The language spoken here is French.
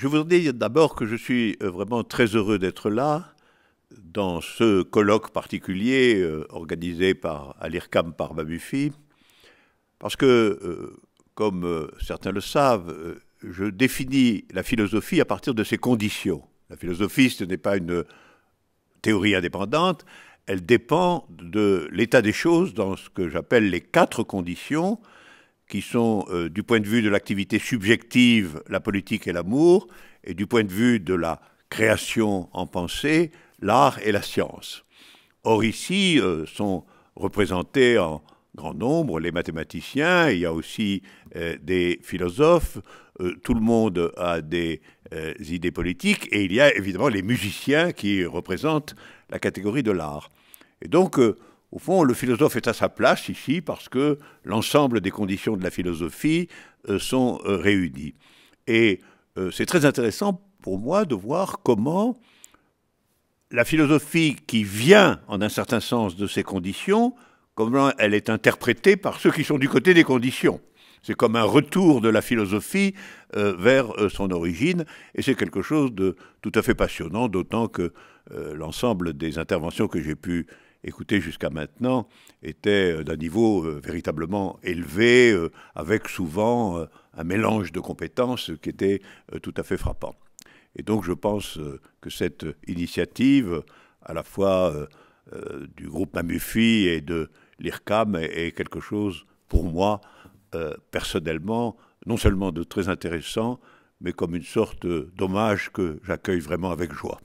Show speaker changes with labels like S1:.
S1: Je voudrais dire d'abord que je suis euh, vraiment très heureux d'être là dans ce colloque particulier euh, organisé par à l'IRCAM par Babufi, parce que, euh, comme certains le savent, je définis la philosophie à partir de ses conditions. La philosophie, ce n'est pas une théorie indépendante, elle dépend de l'état des choses dans ce que j'appelle les quatre conditions, qui sont, euh, du point de vue de l'activité subjective, la politique et l'amour, et du point de vue de la création en pensée, l'art et la science. Or ici euh, sont représentés en grand nombre les mathématiciens, il y a aussi euh, des philosophes, tout le monde a des idées politiques, et il y a évidemment les musiciens qui représentent la catégorie de l'art. Et donc, au fond, le philosophe est à sa place ici parce que l'ensemble des conditions de la philosophie euh, sont euh, réunies. Et euh, c'est très intéressant pour moi de voir comment la philosophie qui vient en un certain sens de ces conditions, comment elle est interprétée par ceux qui sont du côté des conditions. C'est comme un retour de la philosophie vers son origine, et c'est quelque chose de tout à fait passionnant, d'autant que l'ensemble des interventions que j'ai pu écouté jusqu'à maintenant, était euh, d'un niveau euh, véritablement élevé, euh, avec souvent un mélange de compétences qui était tout à fait frappant. Et donc je pense que cette initiative, à la fois du groupe Mamufi et de l'IRCAM, est, quelque chose, pour moi, personnellement, non seulement de très intéressant, mais comme une sorte d'hommage que j'accueille vraiment avec joie.